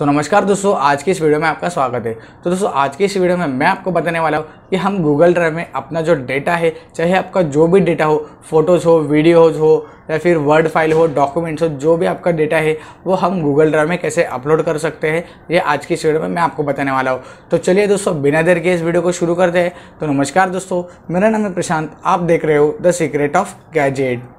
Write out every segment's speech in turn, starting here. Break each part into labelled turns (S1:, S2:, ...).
S1: तो नमस्कार दोस्तों आज की इस वीडियो में आपका स्वागत है तो दोस्तों आज की इस वीडियो में मैं आपको बताने वाला हूँ कि हम गूगल ड्राइव में अपना जो डेटा है चाहे आपका जो भी डेटा हो फोटोज़ हो वीडियोज़ हो या फिर वर्ड फाइल हो डॉक्यूमेंट्स हो जो भी आपका डेटा है वो हम गूगल ड्राइव में कैसे अपलोड कर सकते हैं ये आज की इस वीडियो में मैं आपको बताने वाला हूँ तो चलिए दोस्तों बिना देर के इस वीडियो को शुरू करते हैं तो नमस्कार दोस्तों मेरा नाम है प्रशांत आप देख रहे हो द सीक्रेट ऑफ गैजेट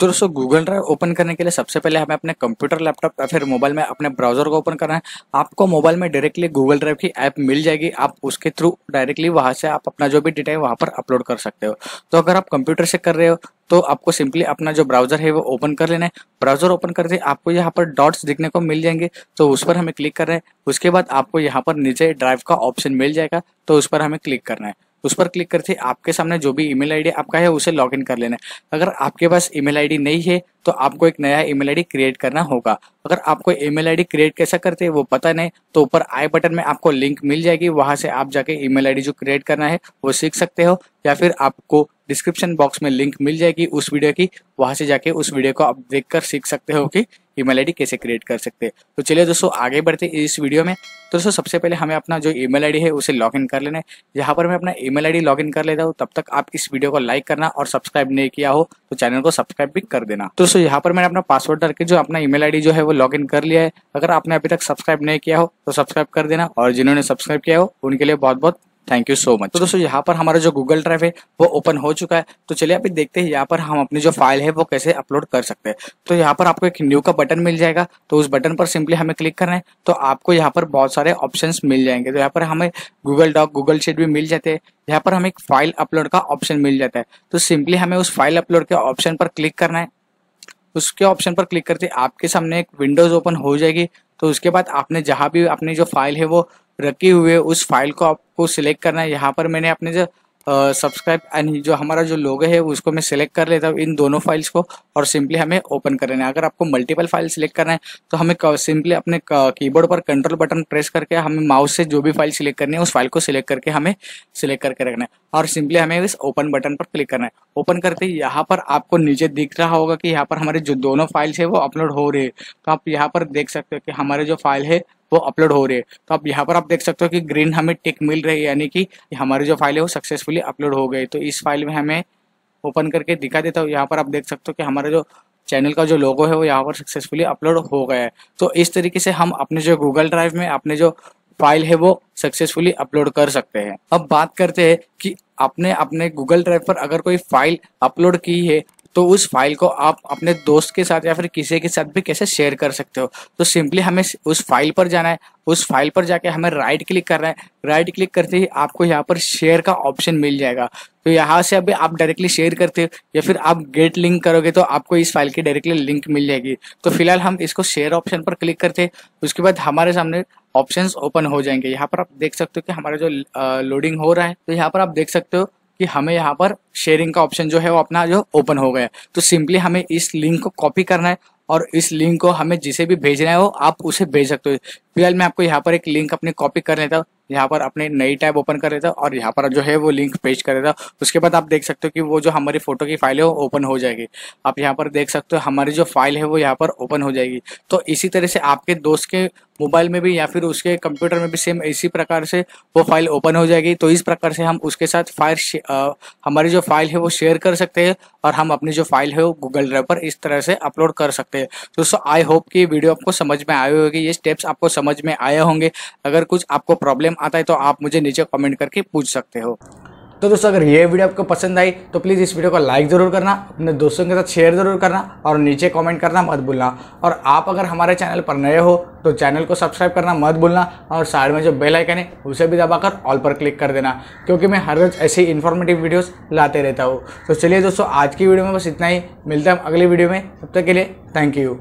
S1: तो दोस्तों गूगल ड्राइव ओपन करने के लिए सबसे पहले हमें अपने कंप्यूटर लैपटॉप या फिर मोबाइल में अपने ब्राउजर को ओपन करना है आपको मोबाइल में डायरेक्टली गूगल ड्राइव की ऐप मिल जाएगी आप उसके थ्रू डायरेक्टली वहां से आप अपना जो भी डेटा है वहां पर अपलोड कर सकते हो तो अगर आप कंप्यूटर से कर रहे हो तो आपको सिंपली अपना जो ब्राउजर है वो ओपन कर लेना है ब्राउजर ओपन करके आपको यहाँ पर डॉट्स दिखने को मिल जाएंगे तो उस पर हमें क्लिक करना है उसके बाद आपको यहाँ पर नीचे ड्राइव का ऑप्शन मिल जाएगा तो उस पर हमें क्लिक करना है उस पर क्लिक करके आपके सामने जो भी ईमेल आईडी आपका है उसे लॉगिन कर लेना है अगर आपके पास ईमेल आईडी नहीं है तो आपको एक नया ईमेल आईडी क्रिएट करना होगा अगर आपको ईमेल आईडी क्रिएट कैसा करते हैं वो पता नहीं तो ऊपर आई बटन में आपको लिंक मिल जाएगी वहां से आप जाके ईमेल आईडी जो क्रिएट करना है वो सीख सकते हो या फिर आपको डिस्क्रिप्शन बॉक्स में लिंक मिल जाएगी उस वीडियो की वहां से जाके उस वीडियो को आप देख सीख सकते हो कि ईमेल आईडी कैसे क्रिएट कर सकते हैं तो चलिए दोस्तों आगे बढ़ते इस वीडियो में तो दोस्तों सबसे पहले हमें अपना जो ईमेल आईडी है उसे लॉगिन कर लेना है यहाँ पर मैं अपना ईमेल आईडी लॉगिन कर लेता हूँ तब तक आप इस वीडियो को लाइक करना और सब्सक्राइब नहीं किया हो तो चैनल को सब्सक्राइब भी कर देना तो दोस्तों यहाँ पर मैंने अपना पासवर्ड डाल के जो अपना ईमेल आईडी जो है वो लॉगिन कर लिया है अगर आपने अभी तक सब्सक्राइब नहीं किया हो तो सब्सक्राइब कर देना और जिन्होंने सब्सक्राइब किया हो उनके लिए बहुत बहुत थैंक यू सो मच तो दोस्तों यहाँ पर हमारा जो गूगल ड्राइव है वो ओपन हो चुका है तो चलिए अभी देखते हैं यहाँ पर हम अपनी जो फाइल है वो कैसे अपलोड कर सकते हैं तो यहाँ पर आपको एक न्यू का बटन मिल जाएगा तो उस बटन पर सिंपली हमें क्लिक करना है तो आपको यहाँ पर बहुत सारे ऑप्शन मिल जाएंगे तो यहाँ पर हमें गूगल डॉक गूगल शीट भी मिल जाते हैं यहाँ पर हमें एक फाइल अपलोड का ऑप्शन मिल जाता है तो सिंपली हमें उस फाइल अपलोड के ऑप्शन पर क्लिक करना है उसके ऑप्शन पर क्लिक करते आपके सामने एक विंडोज ओपन हो जाएगी तो उसके बाद आपने जहाँ भी अपनी जो फाइल है वो रखी हुई है उस फाइल को आपको सिलेक्ट करना है यहाँ पर मैंने अपने जो सब्सक्राइब एंड जो हमारा जो लोगो है उसको मैं सिलेक्ट कर लेता हूँ इन दोनों फाइल्स को और सिंपली हमें ओपन कर लेना है अगर आपको मल्टीपल फाइल सिलेक्ट करना है तो हमें सिंपली अपने कीबोर्ड पर कंट्रोल बटन प्रेस करके हमें माउस से जो भी फाइल सिलेक्ट करनी है उस फाइल को सिलेक्ट करके हमें सिलेक्ट करके रखना है और सिंपली हमें इस ओपन बटन पर क्लिक करना है ओपन करते ही यहाँ पर आपको नीचे दिख रहा होगा कि यहाँ पर हमारे जो दोनों फाइल्स है वो अपलोड हो रही है तो आप यहाँ पर देख सकते हो कि हमारे जो फाइल है वो अपलोड हो रही है तो आप यहाँ पर आप देख सकते हो कि ग्रीन हमें टिक मिल रही है यानी कि हमारी जो फाइल है वो सक्सेसफुली अपलोड हो गई तो इस फाइल में हमें ओपन करके दिखा देता हूँ यहाँ पर आप देख सकते हो कि हमारा जो चैनल का जो लोगो है वो यहाँ पर सक्सेसफुली अपलोड हो गया है तो इस तरीके से हम अपने जो गूगल ड्राइव में अपने जो फाइल है वो सक्सेसफुली अपलोड कर सकते हैं अब बात करते हैं कि आपने अपने गूगल ड्राइव पर अगर कोई फाइल अपलोड की है तो उस फाइल को आप अपने दोस्त के साथ या फिर किसी के साथ भी कैसे शेयर कर सकते हो तो सिंपली हमें उस फाइल पर जाना है उस फाइल पर जाके हमें राइट क्लिक करना है राइट क्लिक करते ही आपको यहाँ पर शेयर का ऑप्शन मिल जाएगा तो यहाँ से अभी आप डायरेक्टली शेयर करते हो या फिर आप गेट लिंक करोगे तो आपको इस फाइल की डायरेक्टली लिंक मिल जाएगी तो फिलहाल हम इसको शेयर ऑप्शन पर क्लिक करते हैं उसके बाद हमारे सामने ऑप्शंस ओपन हो जाएंगे यहाँ पर आप देख सकते हो कि हमारा जो लोडिंग हो रहा है तो यहाँ पर आप देख सकते हो कि हमें यहाँ पर शेयरिंग का ऑप्शन जो है वो अपना जो ओपन हो गया तो सिंपली हमें इस लिंक को कॉपी करना है और इस लिंक को हमें जिसे भी भेजना है वो आप उसे भेज सकते हो फिलहाल मैं आपको यहाँ पर एक लिंक अपने कॉपी कर लेता हूँ यहाँ पर अपने नई टैब ओपन कर लेता हूँ और यहाँ पर जो है वो लिंक पेज कर देता हूँ उसके बाद आप देख सकते हो कि वो जो हमारी फोटो की फाइल है वो ओपन हो जाएगी आप यहाँ पर देख सकते हो हमारी जो फाइल है वो यहाँ पर ओपन हो जाएगी तो इसी तरह से आपके दोस्त के मोबाइल में भी या फिर उसके कंप्यूटर में भी सेम इसी प्रकार से वो फाइल ओपन हो जाएगी तो इस प्रकार से हम उसके साथ फाइल हमारी जो फाइल है वो शेयर कर सकते हैं और हम अपनी जो फाइल है वो गूगल ड्राइव पर इस तरह से अपलोड कर सकते हैं दोस्तों आई होप कि वीडियो आपको समझ में आए होगी ये स्टेप्स आपको समझ में आए होंगे अगर कुछ आपको प्रॉब्लम आता है तो आप मुझे नीचे कमेंट करके पूछ सकते हो तो दोस्तों अगर ये वीडियो आपको पसंद आई तो प्लीज़ इस वीडियो को लाइक ज़रूर करना अपने दोस्तों के साथ शेयर ज़रूर करना और नीचे कमेंट करना मत भूलना और आप अगर हमारे चैनल पर नए हो तो चैनल को सब्सक्राइब करना मत भूलना और साइड में जो बेल आइकन है उसे भी दबाकर ऑल पर क्लिक कर देना क्योंकि मैं हर रोज़ ऐसी इन्फॉर्मेटिव वीडियोज़ लाते रहता हूँ तो चलिए दोस्तों आज की वीडियो में बस इतना ही मिलता है अगली वीडियो में तब तक के लिए थैंक यू